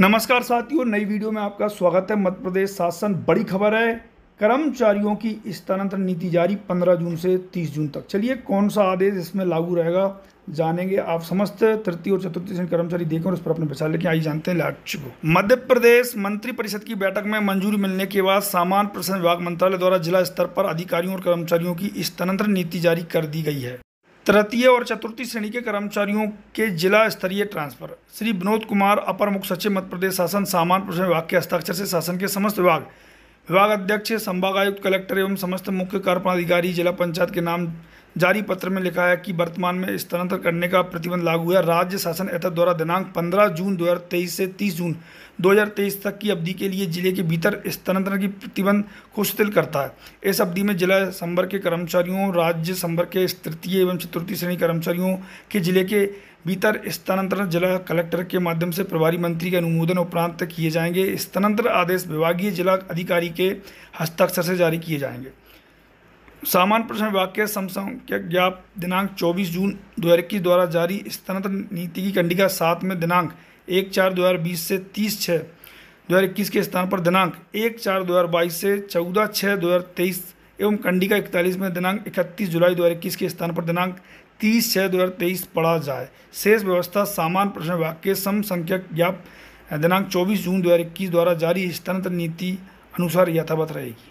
नमस्कार साथियों नई वीडियो में आपका स्वागत है मध्य प्रदेश शासन बड़ी खबर है कर्मचारियों की स्थानांतरण नीति जारी 15 जून से 30 जून तक चलिए कौन सा आदेश इसमें लागू रहेगा जानेंगे आप समस्त तृतीय और चतुर्थी श्रेणी कर्मचारी देखें और उस पर अपने विचार लेके आई जानते हैं लाच को मध्य प्रदेश मंत्रिपरिषद की बैठक में मंजूरी मिलने के बाद सामान्य प्रशासन विभाग मंत्रालय द्वारा जिला स्तर पर अधिकारियों और कर्मचारियों की स्थानांतरण नीति जारी कर दी गई है तृतीय और चतुर्थी श्रेणी के कर्मचारियों के जिला स्तरीय ट्रांसफर श्री विनोद कुमार अपर मुख्य सचिव मध्य प्रदेश शासन सामान्य प्रशासन विभाग के हस्ताक्षर से शासन के समस्त विभाग विभाग अध्यक्ष संभाग आयुक्त कलेक्टर एवं समस्त मुख्य कार्यपाधिकारी जिला पंचायत के नाम जारी पत्र में लिखा है कि वर्तमान में स्थानांतर करने का प्रतिबंध लागू है राज्य शासन एत द्वारा दिनांक 15 जून 2023 से 30 जून 2023 तक की अवधि के लिए जिले के भीतर स्थानांतरण की प्रतिबंध को शिथिल करता है इस अवधि में जिला संभर के कर्मचारियों राज्य संभर के तृतीय एवं चतुर्थी श्रेणी कर्मचारियों के जिले के भीतर स्थानांतरण जिला कलेक्टर के माध्यम से प्रभारी मंत्री के अनुमोदन उपरांत किए जाएंगे स्थानांतरण आदेश विभागीय जिला अधिकारी के हस्ताक्षर से जारी किए जाएंगे सामान्य प्रशासन विभाग के समसंख्यक ज्ञाप दिनांक 24 जून 2021 द्वारा जारी स्थानांतरण नीति की कंडिका सात में दिनांक एक चार दो हज़ार बीस से तीस छः दो हज़ार इक्कीस के स्थान पर दिनांक एक चार दो हज़ार बाईस से चौदह छः दो हज़ार तेईस एवं कंडी का इकतालीस में दिनांक इकतीस जुलाई दो के स्थान पर दिनांक तीस छः दो हज़ार तेईस पढ़ा जाए शेष व्यवस्था सामान्य प्रश्न विभाग के सम संख्यक या दिनांक चौबीस जून दो हज़ार इक्कीस द्वारा जारी स्थानांतर नीति अनुसार यथावत रहेगी